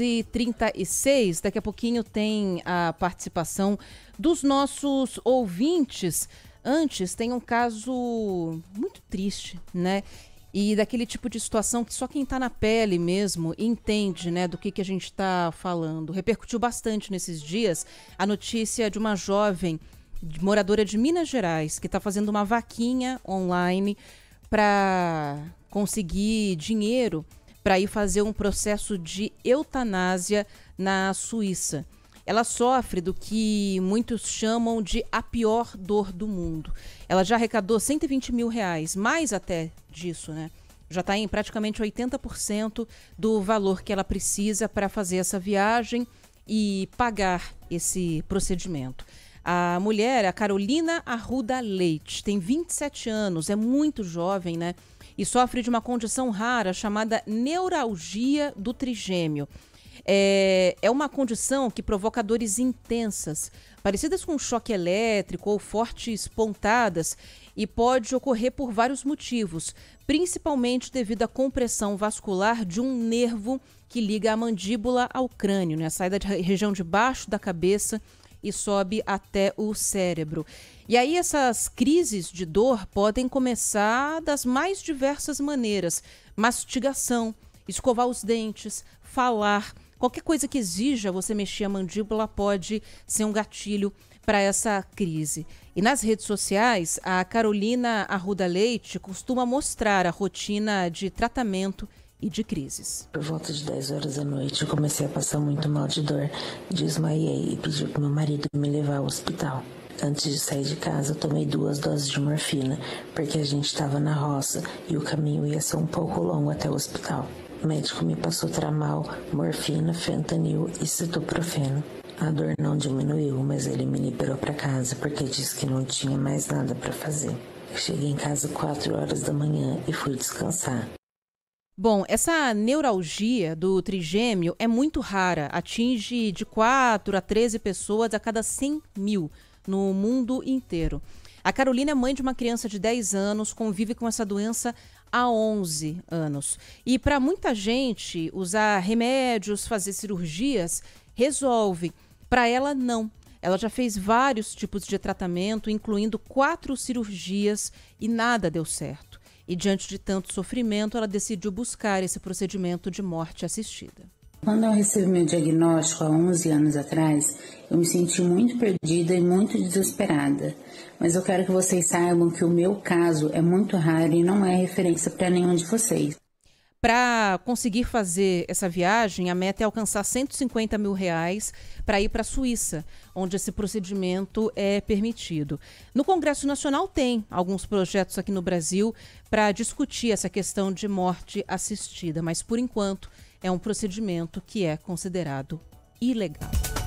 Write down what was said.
e 36 daqui a pouquinho tem a participação dos nossos ouvintes. Antes tem um caso muito triste, né? E daquele tipo de situação que só quem está na pele mesmo entende, né, do que, que a gente está falando. Repercutiu bastante nesses dias a notícia de uma jovem moradora de Minas Gerais que está fazendo uma vaquinha online para conseguir dinheiro para ir fazer um processo de eutanásia na Suíça. Ela sofre do que muitos chamam de a pior dor do mundo. Ela já arrecadou 120 mil reais, mais até disso, né? Já está em praticamente 80% do valor que ela precisa para fazer essa viagem e pagar esse procedimento. A mulher, a Carolina Arruda Leite, tem 27 anos, é muito jovem, né? e sofre de uma condição rara chamada neuralgia do trigêmeo. É, é uma condição que provoca dores intensas, parecidas com choque elétrico ou fortes pontadas, e pode ocorrer por vários motivos, principalmente devido à compressão vascular de um nervo que liga a mandíbula ao crânio, né? a saída da região de baixo da cabeça e sobe até o cérebro. E aí essas crises de dor podem começar das mais diversas maneiras: mastigação, escovar os dentes, falar, qualquer coisa que exija você mexer a mandíbula pode ser um gatilho para essa crise. E nas redes sociais, a Carolina Arruda Leite costuma mostrar a rotina de tratamento e de crises. Por volta de 10 horas da noite, eu comecei a passar muito mal de dor, desmaiei e pedi para meu marido me levar ao hospital. Antes de sair de casa, eu tomei duas doses de morfina, porque a gente estava na roça e o caminho ia ser um pouco longo até o hospital. O médico me passou tramal, morfina, fentanil e cetoprofeno. A dor não diminuiu, mas ele me liberou para casa porque disse que não tinha mais nada para fazer. cheguei em casa 4 horas da manhã e fui descansar. Bom, essa neuralgia do trigêmeo é muito rara, atinge de 4 a 13 pessoas a cada 100 mil no mundo inteiro. A Carolina é mãe de uma criança de 10 anos, convive com essa doença há 11 anos. E para muita gente, usar remédios, fazer cirurgias, resolve. Para ela, não. Ela já fez vários tipos de tratamento, incluindo quatro cirurgias, e nada deu certo. E diante de tanto sofrimento, ela decidiu buscar esse procedimento de morte assistida. Quando eu recebi meu diagnóstico há 11 anos atrás, eu me senti muito perdida e muito desesperada. Mas eu quero que vocês saibam que o meu caso é muito raro e não é referência para nenhum de vocês. Para conseguir fazer essa viagem, a meta é alcançar 150 mil reais para ir para a Suíça, onde esse procedimento é permitido. No Congresso Nacional tem alguns projetos aqui no Brasil para discutir essa questão de morte assistida, mas por enquanto é um procedimento que é considerado ilegal.